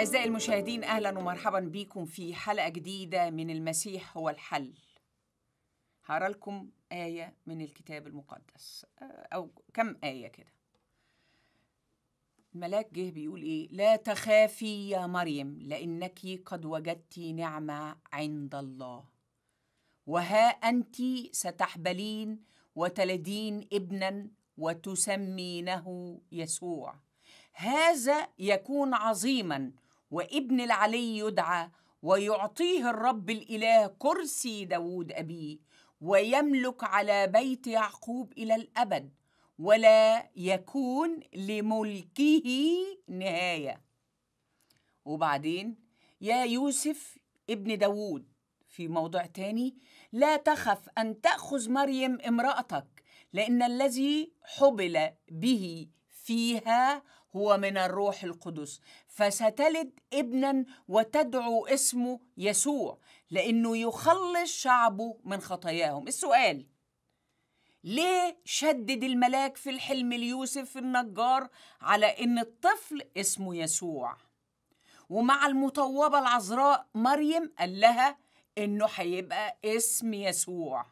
أعزائي المشاهدين أهلا ومرحبا بكم في حلقة جديدة من المسيح هو الحل هقرا لكم آية من الكتاب المقدس آه، أو كم آية كده الملاك جه بيقول إيه لا تخافي يا مريم لأنك قد وجدت نعمة عند الله وها أنت ستحبلين وتلدين ابنا وتسمينه يسوع هذا يكون عظيما وابن العلي يدعى ويعطيه الرب الإله كرسي داود أبيه ويملك على بيت يعقوب إلى الأبد ولا يكون لملكه نهاية وبعدين يا يوسف ابن داود في موضوع تاني لا تخف أن تأخذ مريم امرأتك لأن الذي حبل به فيها هو من الروح القدس فستلد ابنا وتدعو اسمه يسوع لانه يخلص شعبه من خطاياهم السؤال ليه شدد الملاك في الحلم ليوسف النجار على ان الطفل اسمه يسوع ومع المطوبه العذراء مريم قال لها انه هيبقى اسم يسوع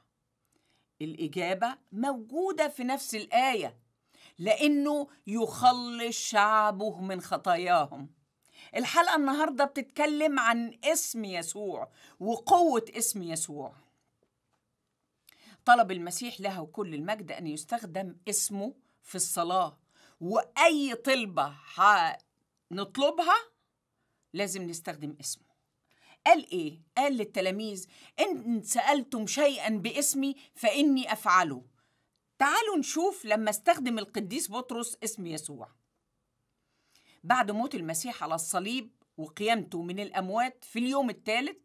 الاجابه موجوده في نفس الايه لأنه يخلص شعبه من خطاياهم الحلقة النهاردة بتتكلم عن اسم يسوع وقوة اسم يسوع طلب المسيح له كل المجد أن يستخدم اسمه في الصلاة وأي طلبة نطلبها لازم نستخدم اسمه قال إيه؟ قال للتلاميذ إن سألتم شيئا باسمي فإني أفعله تعالوا نشوف لما استخدم القديس بطرس اسم يسوع بعد موت المسيح على الصليب وقيامته من الأموات في اليوم الثالث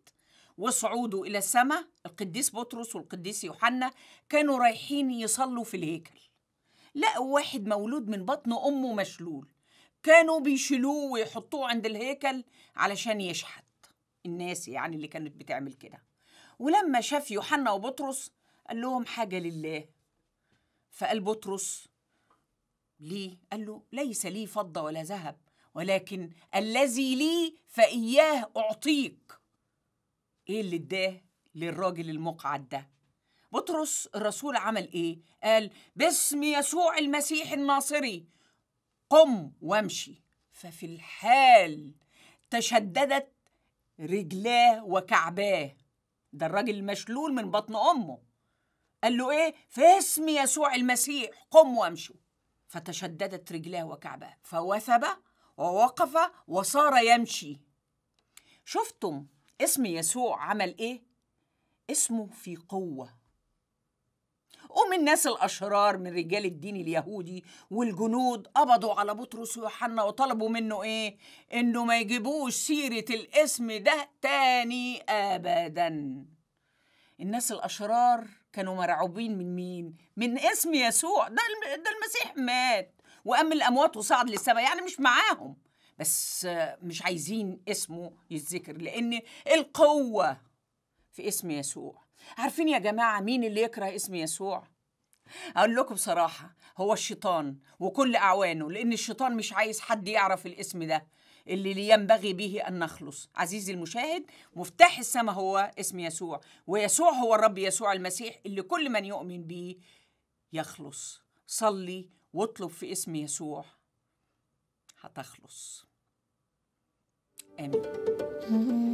وصعوده إلى السماء القديس بطرس والقديس يوحنا كانوا رايحين يصلوا في الهيكل لقوا واحد مولود من بطن أمه مشلول كانوا بيشيلوه ويحطوه عند الهيكل علشان يشحت الناس يعني اللي كانت بتعمل كده ولما شاف يوحنا وبطرس قال لهم حاجة لله فقال بطرس ليه قال له ليس لي فضة ولا ذهب ولكن الذي لي فإياه أعطيك إيه اللي اداه للراجل المقعد ده بطرس الرسول عمل إيه قال باسم يسوع المسيح الناصري قم وامشي ففي الحال تشددت رجلاه وكعباه ده الراجل المشلول من بطن أمه قال له إيه في اسم يسوع المسيح قم وامشوا فتشددت رجلاه وكعباه فوثب ووقف وصار يمشي شفتم اسم يسوع عمل إيه اسمه في قوة قوم الناس الأشرار من رجال الدين اليهودي والجنود قبضوا على بطرس ويوحنا وطلبوا منه إيه؟ إنه ما يجيبوش سيرة الاسم ده تاني أبدا الناس الأشرار كانوا مرعوبين من مين؟ من اسم يسوع ده ده المسيح مات وقام الاموات وصعد للسماء يعني مش معاهم بس مش عايزين اسمه يتذكر لان القوه في اسم يسوع عارفين يا جماعه مين اللي يكره اسم يسوع اقول لكم بصراحه هو الشيطان وكل اعوانه لان الشيطان مش عايز حد يعرف الاسم ده اللي ينبغي به أن نخلص عزيزي المشاهد مفتاح السماء هو اسم يسوع ويسوع هو الرب يسوع المسيح اللي كل من يؤمن به يخلص صلي واطلب في اسم يسوع هتخلص آمين